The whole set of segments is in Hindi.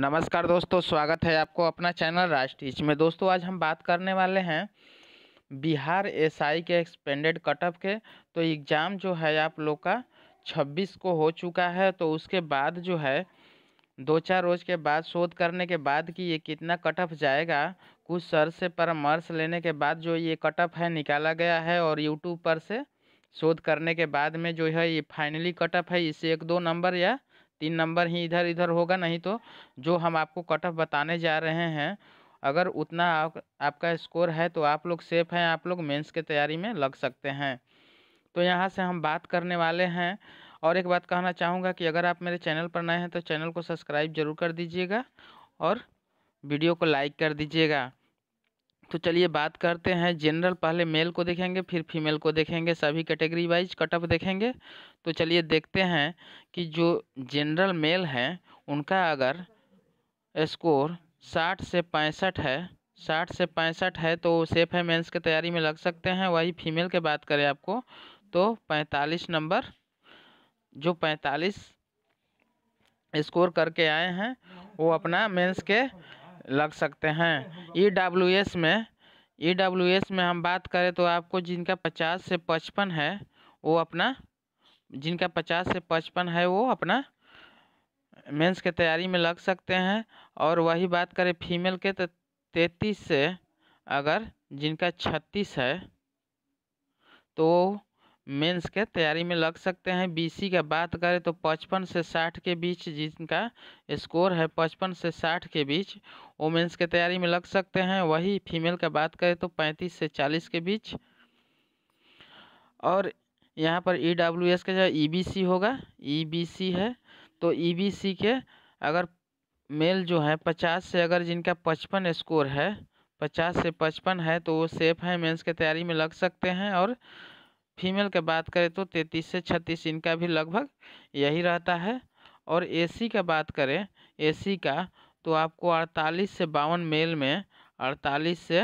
नमस्कार दोस्तों स्वागत है आपको अपना चैनल राष्ट्रीय में दोस्तों आज हम बात करने वाले हैं बिहार एसआई के एक्सपेंडेड कटअप के तो एग्ज़ाम जो है आप लोग का 26 को हो चुका है तो उसके बाद जो है दो चार रोज़ के बाद शोध करने के बाद कि ये कितना कटअप जाएगा कुछ सर से परामर्श लेने के बाद जो ये कटअप है निकाला गया है और यूट्यूब पर से शोध करने के बाद में जो है ये फाइनली कटअप है इसे एक दो नंबर या तीन नंबर ही इधर इधर होगा नहीं तो जो हम आपको कट ऑफ बताने जा रहे हैं अगर उतना आप, आपका स्कोर है तो आप लोग सेफ हैं आप लोग मेंस के तैयारी में लग सकते हैं तो यहाँ से हम बात करने वाले हैं और एक बात कहना चाहूँगा कि अगर आप मेरे चैनल पर नए हैं तो चैनल को सब्सक्राइब जरूर कर दीजिएगा और वीडियो को लाइक कर दीजिएगा तो चलिए बात करते हैं जनरल पहले मेल को देखेंगे फिर फीमेल को देखेंगे सभी कैटेगरी वाइज कटअप देखेंगे तो चलिए देखते हैं कि जो जनरल मेल हैं उनका अगर स्कोर साठ से पैंसठ है साठ से पैंसठ है तो सेफ है मेंस की तैयारी में लग सकते हैं वही फीमेल के बात करें आपको तो पैंतालीस नंबर जो पैंतालीस स्कोर करके आए हैं वो अपना मेंस के लग सकते हैं ई डब्ल्यू एस में ई डब्ल्यू एस में हम बात करें तो आपको जिनका पचास से पचपन है वो अपना जिनका पचास से पचपन है वो अपना मेंस के तैयारी में लग सकते हैं और वही बात करें फीमेल के तो तैतीस से अगर जिनका छत्तीस है तो मेंस के तैयारी में लग सकते हैं बीसी का बात करें तो 55 से 60 के बीच जिनका स्कोर है 55 से 60 के बीच वो मेंस के तैयारी में लग सकते हैं वही फीमेल का बात करें तो 35 से 40 के बीच और यहाँ पर ई डब्ल्यू एस का जो ई e होगा ई e है तो ई e के अगर मेल जो है पचास से अगर जिनका पचपन स्कोर है पचास से पचपन है तो वो सेफ हैं मेंस के तैयारी में लग सकते हैं और फीमेल का बात करें तो तैंतीस से छत्तीस इनका भी लगभग यही रहता है और एसी का बात करें एसी का तो आपको अड़तालीस से बावन मेल में अड़तालीस से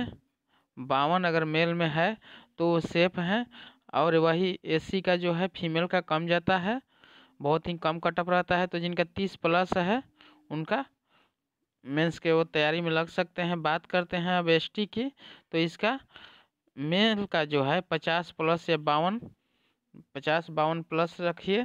बावन अगर मेल में है तो वो सेफ हैं और वही एसी का जो है फीमेल का कम जाता है बहुत ही कम कटअप रहता है तो जिनका तीस प्लस है उनका मीन्स के वो तैयारी में लग सकते हैं बात करते हैं अब एस की तो इसका मेल का जो है पचास प्लस या बावन पचास बावन प्लस रखिए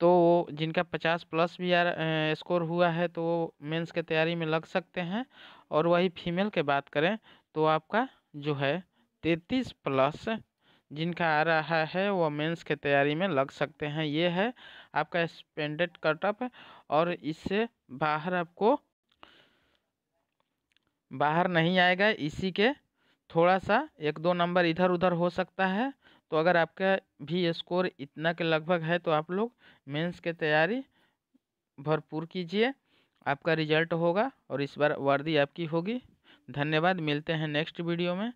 तो जिनका पचास प्लस भी आर स्कोर हुआ है तो वो मेंस के तैयारी में लग सकते हैं और वही फीमेल के बात करें तो आपका जो है तैतीस प्लस जिनका आ रहा है वो मेंस के तैयारी में लग सकते हैं ये है आपका स्पेंडेड कटअप और इससे बाहर आपको बाहर नहीं आएगा इसी के थोड़ा सा एक दो नंबर इधर उधर हो सकता है तो अगर आपका भी स्कोर इतना के लगभग है तो आप लोग मेंस के तैयारी भरपूर कीजिए आपका रिजल्ट होगा और इस बार वर्दी आपकी होगी धन्यवाद मिलते हैं नेक्स्ट वीडियो में